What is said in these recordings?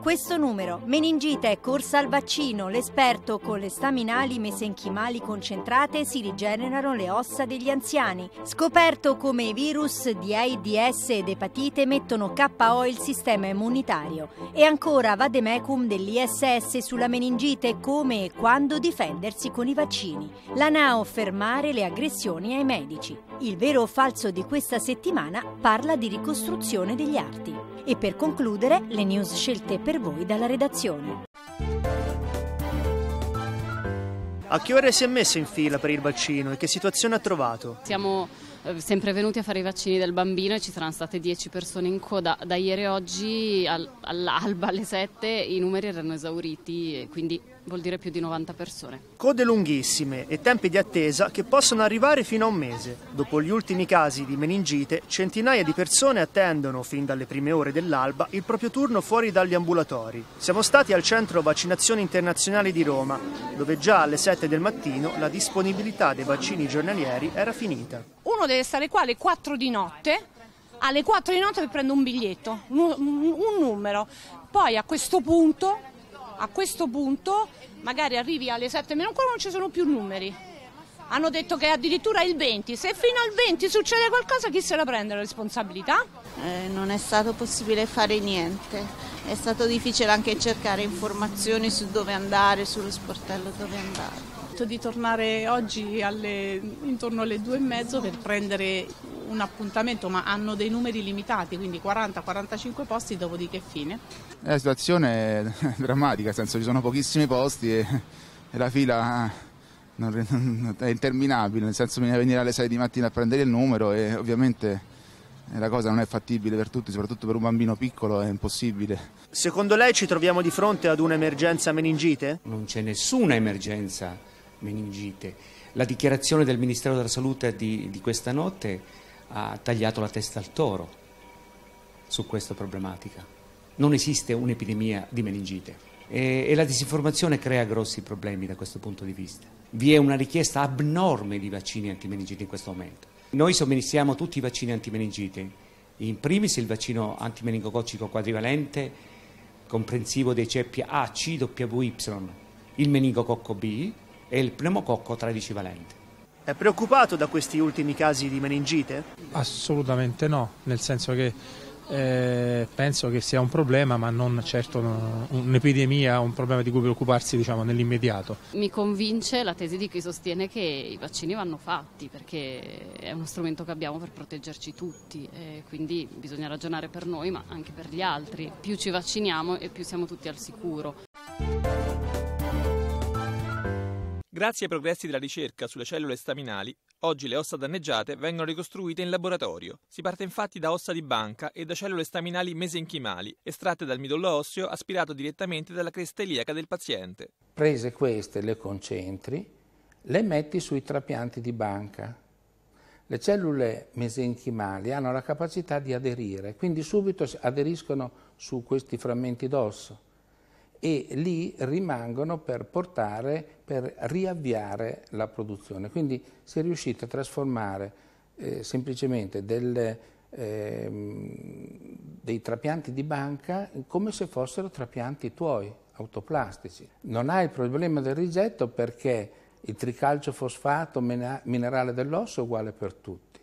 questo numero, meningite, corsa al vaccino, l'esperto con le staminali mesenchimali concentrate si rigenerano le ossa degli anziani. Scoperto come i virus di AIDS ed epatite mettono KO il sistema immunitario. E ancora vademecum dell'ISS sulla meningite, come e quando difendersi con i vaccini. La NAO fermare le aggressioni ai medici. Il vero o falso di questa settimana parla di ricostruzione degli arti. E per concludere, le news scelte per voi dalla redazione. A che ore si è messo in fila per il vaccino e che situazione ha trovato? Siamo eh, sempre venuti a fare i vaccini del bambino e ci saranno state 10 persone in coda. Da ieri oggi all'alba alle 7 i numeri erano esauriti, e quindi vuol dire più di 90 persone. Code lunghissime e tempi di attesa che possono arrivare fino a un mese. Dopo gli ultimi casi di meningite, centinaia di persone attendono fin dalle prime ore dell'alba il proprio turno fuori dagli ambulatori. Siamo stati al centro vaccinazione internazionale di Roma, dove già alle 7 del mattino la disponibilità dei vaccini giornalieri era finita. Uno deve stare qua alle 4 di notte alle 4 di notte prendo un biglietto, un, numero. Poi a questo punto a questo punto magari arrivi alle 7 meno ancora non ci sono più numeri. Hanno detto che addirittura il 20, se fino al 20 succede qualcosa chi se la prende la responsabilità? Eh, non è stato possibile fare niente, è stato difficile anche cercare informazioni su dove andare, sullo sportello dove andare di tornare oggi alle, intorno alle due e mezzo per prendere un appuntamento ma hanno dei numeri limitati, quindi 40-45 posti, dopodiché fine. La situazione è drammatica, nel senso ci sono pochissimi posti e, e la fila eh, non, non, è interminabile, nel senso bisogna venire alle 6 di mattina a prendere il numero e ovviamente eh, la cosa non è fattibile per tutti, soprattutto per un bambino piccolo è impossibile. Secondo lei ci troviamo di fronte ad un'emergenza meningite? Non c'è nessuna emergenza meningite. La dichiarazione del Ministero della Salute di, di questa notte ha tagliato la testa al toro su questa problematica. Non esiste un'epidemia di meningite e, e la disinformazione crea grossi problemi da questo punto di vista. Vi è una richiesta abnorme di vaccini antimeningite in questo momento. Noi somministriamo tutti i vaccini antimeningite, in primis il vaccino antimeningococcico quadrivalente comprensivo dei ceppi A, C, W, Y, il meningococco B e il pneumococco 13 valente. È preoccupato da questi ultimi casi di meningite? Assolutamente no, nel senso che eh, penso che sia un problema, ma non certo un'epidemia, un problema di cui preoccuparsi diciamo, nell'immediato. Mi convince la tesi di chi sostiene che i vaccini vanno fatti perché è uno strumento che abbiamo per proteggerci tutti, quindi bisogna ragionare per noi ma anche per gli altri. Più ci vacciniamo e più siamo tutti al sicuro. Grazie ai progressi della ricerca sulle cellule staminali, oggi le ossa danneggiate vengono ricostruite in laboratorio. Si parte infatti da ossa di banca e da cellule staminali mesenchimali, estratte dal midollo osseo aspirato direttamente dalla cresta iliaca del paziente. Prese queste, le concentri, le metti sui trapianti di banca. Le cellule mesenchimali hanno la capacità di aderire, quindi subito aderiscono su questi frammenti d'osso e lì rimangono per portare, per riavviare la produzione. Quindi si è riusciti a trasformare eh, semplicemente delle, eh, dei trapianti di banca come se fossero trapianti tuoi, autoplastici. Non hai il problema del rigetto perché il tricalcio fosfato minerale dell'osso è uguale per tutti.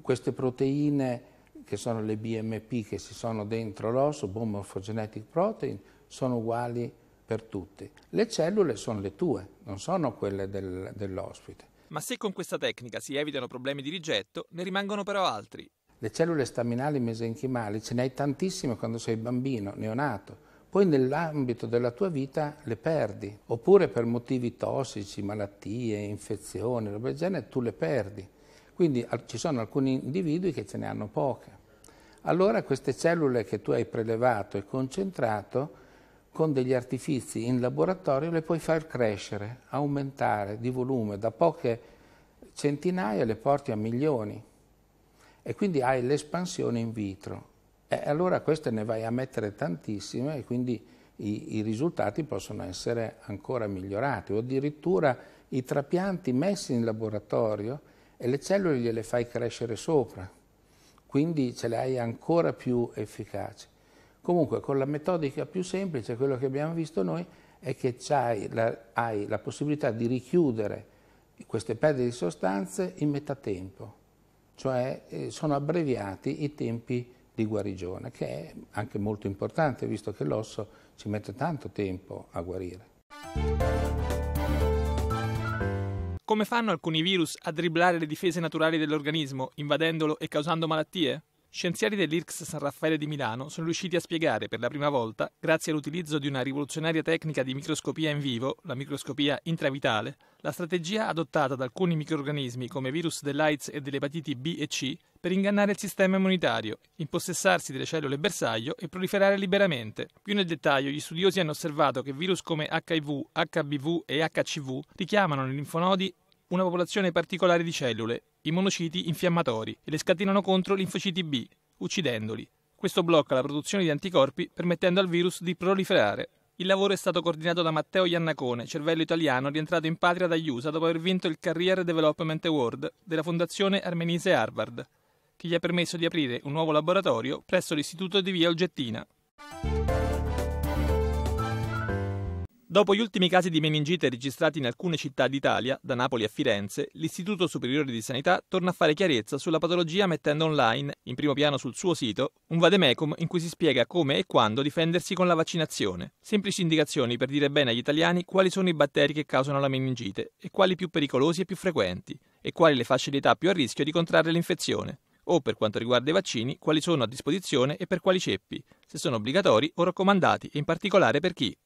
Queste proteine che sono le BMP che si sono dentro l'osso, Bone Morphogenetic Protein, sono uguali per tutti. Le cellule sono le tue, non sono quelle del, dell'ospite. Ma se con questa tecnica si evitano problemi di rigetto, ne rimangono però altri. Le cellule staminali mesenchimali ce ne hai tantissime quando sei bambino, neonato. Poi nell'ambito della tua vita le perdi, oppure per motivi tossici, malattie, infezioni, roba del genere, tu le perdi. Quindi ci sono alcuni individui che ce ne hanno poche. Allora queste cellule che tu hai prelevato e concentrato con degli artifici in laboratorio le puoi far crescere, aumentare di volume, da poche centinaia le porti a milioni e quindi hai l'espansione in vitro. E allora queste ne vai a mettere tantissime e quindi i, i risultati possono essere ancora migliorati o addirittura i trapianti messi in laboratorio e le cellule gliele fai crescere sopra, quindi ce le hai ancora più efficaci. Comunque con la metodica più semplice, quello che abbiamo visto noi, è che hai la, hai la possibilità di richiudere queste perdite di sostanze in metà tempo, cioè eh, sono abbreviati i tempi di guarigione, che è anche molto importante visto che l'osso ci mette tanto tempo a guarire. Come fanno alcuni virus a dribblare le difese naturali dell'organismo, invadendolo e causando malattie? Scienziati dell'IRCS San Raffaele di Milano sono riusciti a spiegare per la prima volta, grazie all'utilizzo di una rivoluzionaria tecnica di microscopia in vivo, la microscopia intravitale, la strategia adottata da alcuni microrganismi come virus dell'AIDS e dell'epatiti B e C per ingannare il sistema immunitario, impossessarsi delle cellule bersaglio e proliferare liberamente. Più nel dettaglio, gli studiosi hanno osservato che virus come HIV, HBV e HCV richiamano nei linfonodi una popolazione particolare di cellule i monociti infiammatori e le scatenano contro linfociti B, uccidendoli. Questo blocca la produzione di anticorpi permettendo al virus di proliferare. Il lavoro è stato coordinato da Matteo Iannacone, cervello italiano rientrato in patria dagli USA dopo aver vinto il Career Development Award della Fondazione Armenise Harvard, che gli ha permesso di aprire un nuovo laboratorio presso l'Istituto di Via Olgettina. Dopo gli ultimi casi di meningite registrati in alcune città d'Italia, da Napoli a Firenze, l'Istituto Superiore di Sanità torna a fare chiarezza sulla patologia mettendo online, in primo piano sul suo sito, un vademecum in cui si spiega come e quando difendersi con la vaccinazione. Semplici indicazioni per dire bene agli italiani quali sono i batteri che causano la meningite e quali più pericolosi e più frequenti, e quali le fasce di età più a rischio di contrarre l'infezione o per quanto riguarda i vaccini, quali sono a disposizione e per quali ceppi, se sono obbligatori o raccomandati e in particolare per chi.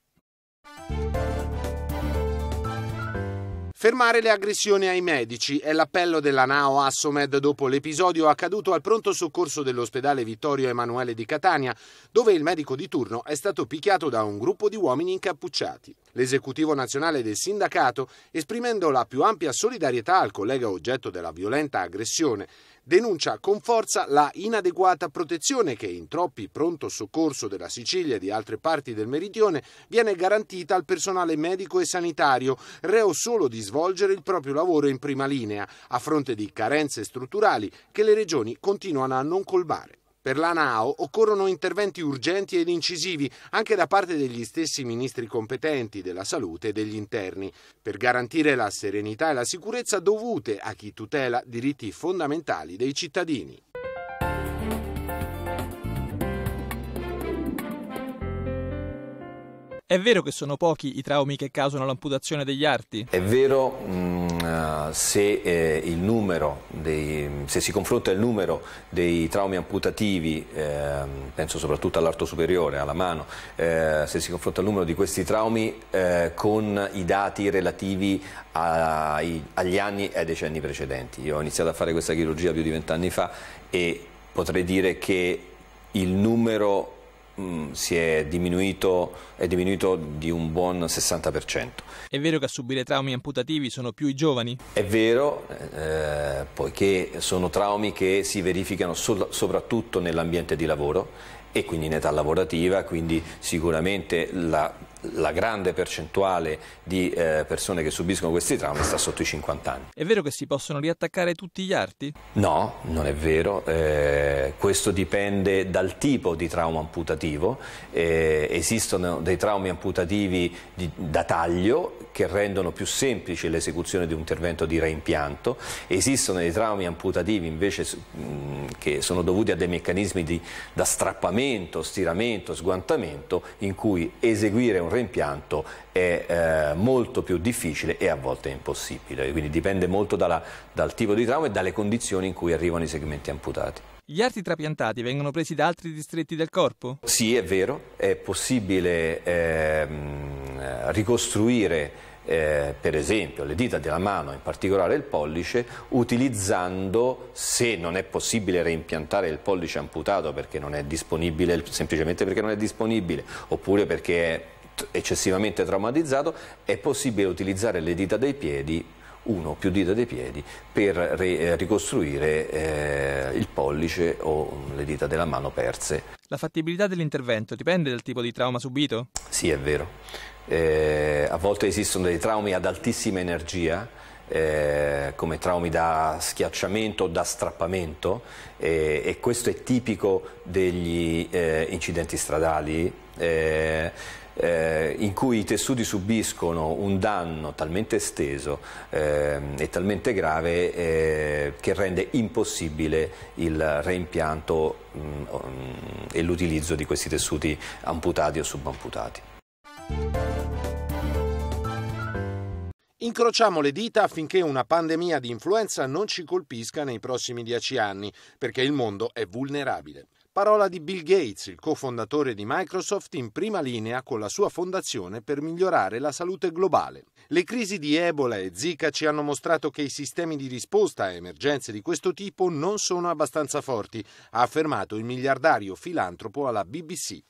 Fermare le aggressioni ai medici è l'appello della NAO Assomed dopo l'episodio accaduto al pronto soccorso dell'ospedale Vittorio Emanuele di Catania, dove il medico di turno è stato picchiato da un gruppo di uomini incappucciati. L'esecutivo nazionale del sindacato, esprimendo la più ampia solidarietà al collega oggetto della violenta aggressione denuncia con forza la inadeguata protezione che in troppi pronto soccorso della Sicilia e di altre parti del meridione viene garantita al personale medico e sanitario, reo solo di svolgere il proprio lavoro in prima linea, a fronte di carenze strutturali che le regioni continuano a non colmare. Per la NAO occorrono interventi urgenti ed incisivi anche da parte degli stessi ministri competenti della salute e degli interni, per garantire la serenità e la sicurezza dovute a chi tutela diritti fondamentali dei cittadini. È vero che sono pochi i traumi che causano l'amputazione degli arti? È vero mh, mm, eh, se, eh, dei, se, si confronta il numero dei traumi amputativi, eh, penso soprattutto all'arto superiore, alla mano, eh, se si confronta il numero di questi traumi eh, con i dati relativi ai, agli anni e ai decenni precedenti. Io ho iniziato a fare questa chirurgia più di vent'anni fa e potrei dire che il numero Mm, si è diminuito, è diminuito di un buon 60%. È vero che a subire traumi amputativi sono più i giovani? È vero, eh, poiché sono traumi che si verificano so soprattutto nell'ambiente di lavoro e quindi in età lavorativa, quindi sicuramente la, la grande percentuale di eh, persone che subiscono questi traumi sta sotto i 50 anni. È vero che si possono riattaccare tutti gli arti? No, non è vero. Eh, eh, questo dipende dal tipo di trauma amputativo, eh, esistono dei traumi amputativi di, da taglio che rendono più semplice l'esecuzione di un intervento di reimpianto, esistono dei traumi amputativi invece mh, mm, che sono dovuti a dei meccanismi di, da strappamento, stiramento, sguantamento in cui eseguire un reimpianto è eh, molto più difficile e a volte impossibile, quindi dipende molto dalla, dal tipo di trauma e dalle condizioni in cui arrivano i segmenti amputati. Gli arti trapiantati vengono presi da altri distretti del corpo? Sì, è vero, è possibile ehm, ricostruire eh, per esempio le dita della mano, in particolare il pollice, utilizzando, se non è possibile reimpiantare il pollice amputato perché non è disponibile, semplicemente perché non è disponibile, oppure perché è eccessivamente traumatizzato, è possibile utilizzare le dita dei piedi uno o più dita dei piedi per eh, ricostruire eh, il pollice o mm, le dita della mano perse. La fattibilità dell'intervento dipende dal tipo di trauma subito? Sì, è vero. Eh, a volte esistono dei traumi ad altissima energia, eh, come traumi da schiacciamento o da strappamento eh, e questo è tipico degli eh, incidenti stradali. Eh, eh, in cui i tessuti subiscono un danno talmente esteso eh, e talmente grave eh, che rende impossibile il reimpianto mh, mm, e l'utilizzo di questi tessuti amputati o subamputati. Incrociamo le dita affinché una pandemia di influenza non ci colpisca nei prossimi dieci anni, perché il mondo è vulnerabile. Parola di Bill Gates, il cofondatore di Microsoft, in prima linea con la sua fondazione per migliorare la salute globale. Le crisi di Ebola e Zika ci hanno mostrato che i sistemi di risposta a emergenze di questo tipo non sono abbastanza forti, ha affermato il miliardario filantropo alla BBC.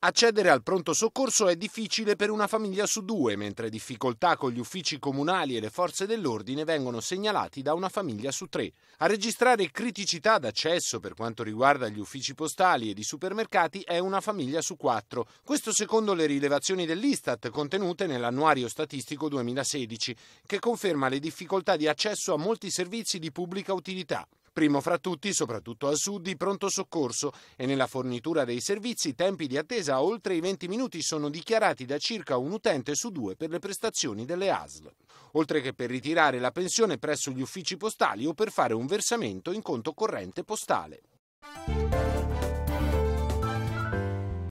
Accedere al pronto soccorso è difficile per una famiglia su due, mentre difficoltà con gli uffici comunali e le forze dell'ordine vengono segnalati da una famiglia su tre. A registrare criticità d'accesso per quanto riguarda gli uffici postali e di supermercati è una famiglia su quattro. Questo secondo le rilevazioni dell'Istat contenute nell'annuario statistico 2016, che conferma le difficoltà di accesso a molti servizi di pubblica utilità. Primo fra tutti, soprattutto al sud, i pronto soccorso e nella fornitura dei servizi i tempi di attesa oltre i 20 minuti sono dichiarati da circa un utente su due per le prestazioni delle ASL, oltre che per ritirare la pensione presso gli uffici postali o per fare un versamento in conto corrente postale.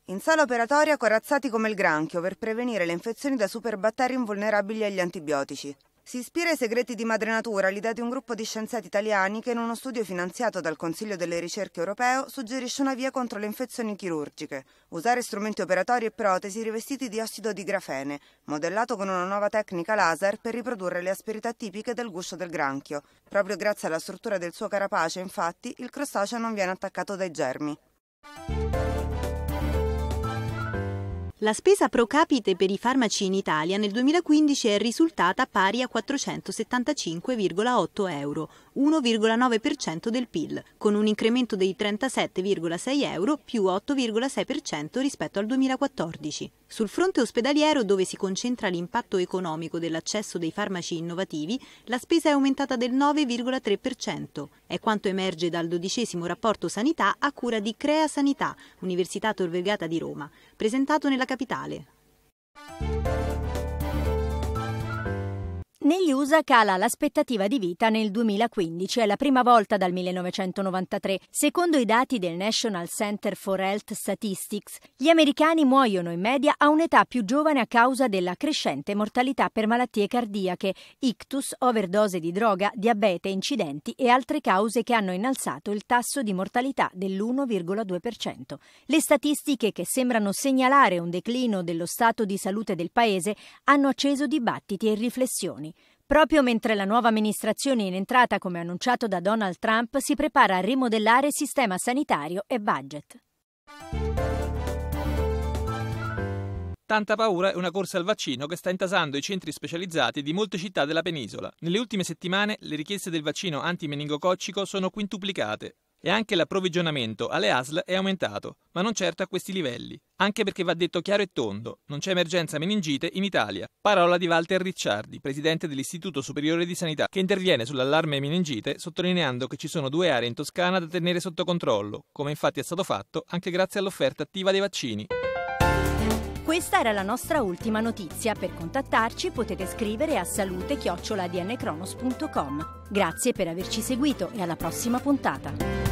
In sala operatoria corazzati come il granchio per prevenire le infezioni da superbatteri invulnerabili agli antibiotici. Si ispira ai segreti di madre natura l'idea di un gruppo di scienziati italiani che in uno studio finanziato dal Consiglio delle ricerche europeo suggerisce una via contro le infezioni chirurgiche, usare strumenti operatori e protesi rivestiti di ossido di grafene, modellato con una nuova tecnica laser per riprodurre le asperità tipiche del guscio del granchio. Proprio grazie alla struttura del suo carapace, infatti, il crostaceo non viene attaccato dai germi. La spesa pro capite per i farmaci in Italia nel 2015 è risultata pari a 475,8 euro, 1,9% del PIL, con un incremento dei 37,6 euro più 8,6% rispetto al 2014. Sul fronte ospedaliero, dove si concentra l'impatto economico dell'accesso dei farmaci innovativi, la spesa è aumentata del 9,3%. È quanto emerge dal dodicesimo rapporto sanità a cura di Crea Sanità, Università Tor Vergata di Roma, presentato nella capitale. Negli USA cala l'aspettativa di vita nel 2015, è la prima volta dal 1993. Secondo i dati del National Center for Health Statistics, gli americani muoiono in media a un'età più giovane a causa della crescente mortalità per malattie cardiache, ictus, overdose di droga, diabete, incidenti e altre cause che hanno innalzato il tasso di mortalità dell'1,2%. Le statistiche che sembrano segnalare un declino dello stato di salute del paese hanno acceso dibattiti e riflessioni proprio mentre la nuova amministrazione in entrata, come annunciato da Donald Trump, si prepara a rimodellare sistema sanitario e budget. Tanta paura è una corsa al vaccino che sta intasando i centri specializzati di molte città della penisola. Nelle ultime settimane le richieste del vaccino antimeningococcico sono quintuplicate e anche l'approvvigionamento alle ASL è aumentato, ma non certo a questi livelli. Anche perché va detto chiaro e tondo, non c'è emergenza meningite in Italia. Parola di Walter Ricciardi, presidente dell'Istituto Superiore di Sanità, che interviene sull'allarme meningite sottolineando che ci sono due aree in Toscana da tenere sotto controllo, come infatti è stato fatto anche grazie all'offerta attiva dei vaccini. Questa era la nostra ultima notizia. Per contattarci potete scrivere a salute-dncronos.com. Grazie per averci seguito e alla prossima puntata.